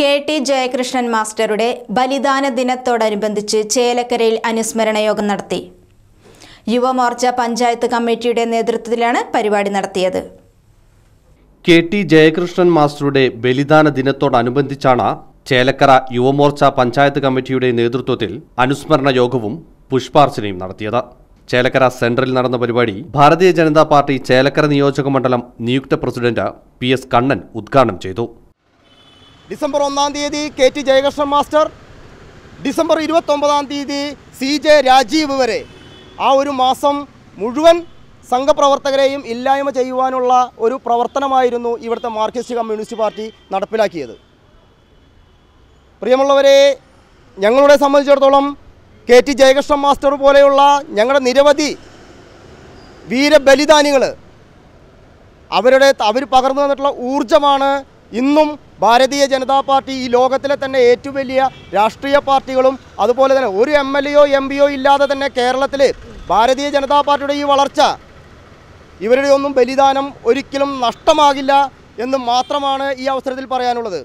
K T Jayakrishnan മാസ്റ്ററുടെ ബലിദാന ദിനത്തോടനുബന്ധിച്ച് ചേലക്കരയിൽ അനുസ്മരണ യോഗം നടത്തി യുവമോർച്ച പഞ്ചായത്ത് കമ്മിറ്റിയുടെ നേതൃത്വത്തിലാണ് പരിപാടി നടത്തിയത് കെ ടി ജയകൃഷ്ണൻ മാസ്റ്ററുടെ ബലിദാന ദിനത്തോടനുബന്ധിച്ചാണ് ചേലക്കര യുവമോർച്ച പഞ്ചായത്ത് കമ്മിറ്റിയുടെ നേതൃത്വത്തിൽ അനുസ്മരണ യോഗവും പുഷ്പാർച്ചനയും നടത്തിയത് ചേലക്കര സെൻട്രലിൽ നടന്ന പരിപാടി ഭാരതീയ ജനതാ പാർട്ടി ചേലക്കര നിയോജക മണ്ഡലം നിയുക്ത പ്രസിഡന്റ് പി എസ് കണ്ണൻ ഉദ്ഘാടനം ചെയ്തു ഡിസംബർ ഒന്നാം തീയതി K T Jayakrishnan master December ഇരുപത്തൊമ്പതാം തീയതി സി ജെ രാജീവ് വരെ ആ ഒരു മാസം മുഴുവൻ സംഘപ്രവർത്തകരെയും ഇല്ലായ്മ ചെയ്യുവാനുള്ള ഒരു പ്രവർത്തനമായിരുന്നു ഇവിടുത്തെ മാർക്സിസ്റ്റ് കമ്മ്യൂണിസ്റ്റ് പാർട്ടി നടപ്പിലാക്കിയത് പ്രിയമുള്ളവരെ ഞങ്ങളുടെ സംബന്ധിച്ചിടത്തോളം കെ ടി ജയകൃഷ്ണൻ മാസ്റ്റർ പോലെയുള്ള ഞങ്ങളുടെ നിരവധി വീരബലിദാനികൾ അവരുടെ അവർ പകർന്നു തന്നിട്ടുള്ള ഊർജ്ജമാണ് ഇന്നും ഭാരതീയ ജനതാ പാർട്ടി ഈ ലോകത്തിലെ തന്നെ ഏറ്റവും വലിയ രാഷ്ട്രീയ പാർട്ടികളും അതുപോലെ തന്നെ ഒരു എം എൽ എയോ എം പിയോ ഇല്ലാതെ തന്നെ കേരളത്തിൽ ഭാരതീയ ജനതാ പാർട്ടിയുടെ ഈ വളർച്ച ഇവരുടെ ഒന്നും ബലിദാനം ഒരിക്കലും നഷ്ടമാകില്ല എന്ന് മാത്രമാണ് ഈ അവസരത്തിൽ പറയാനുള്ളത്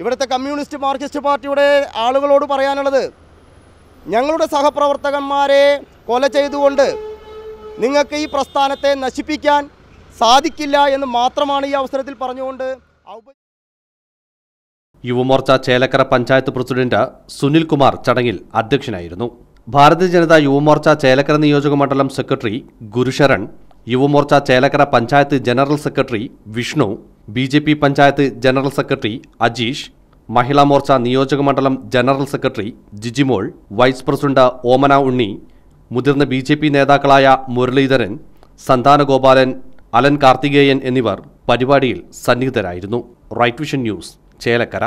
ഇവിടുത്തെ കമ്മ്യൂണിസ്റ്റ് മാർക്സിസ്റ്റ് പാർട്ടിയുടെ ആളുകളോട് പറയാനുള്ളത് ഞങ്ങളുടെ സഹപ്രവർത്തകന്മാരെ കൊല ചെയ്തുകൊണ്ട് നിങ്ങൾക്ക് ഈ പ്രസ്ഥാനത്തെ നശിപ്പിക്കാൻ സാധിക്കില്ല എന്ന് മാത്രമാണ് ഈ അവസരത്തിൽ പറഞ്ഞുകൊണ്ട് യുവമോർച്ച ചേലക്കര പഞ്ചായത്ത് പ്രസിഡന്റ് സുനിൽകുമാർ ചടങ്ങിൽ അധ്യക്ഷനായിരുന്നു ഭാരതീയ ജനത യുവമോർച്ച ചേലക്കര നിയോജക മണ്ഡലം secretary Gurusharan Yuva Morcha Chelakkara panchayat general secretary Vishnu B J P panchayat general secretary Ajeesh Mahila Morcha നിയോജക മണ്ഡലം general secretary Jijimol vice president Omana Unni മുതിർന്ന ബി നേതാക്കളായ മുരളീധരൻ സന്താനഗോപാലൻ അലൻ കാർത്തികേയൻ എന്നിവർ പരിപാടിയിൽ സന്നിഹിതരായിരുന്നു റൈറ്റ് വിഷൻ ന്യൂസ് ചേലക്കര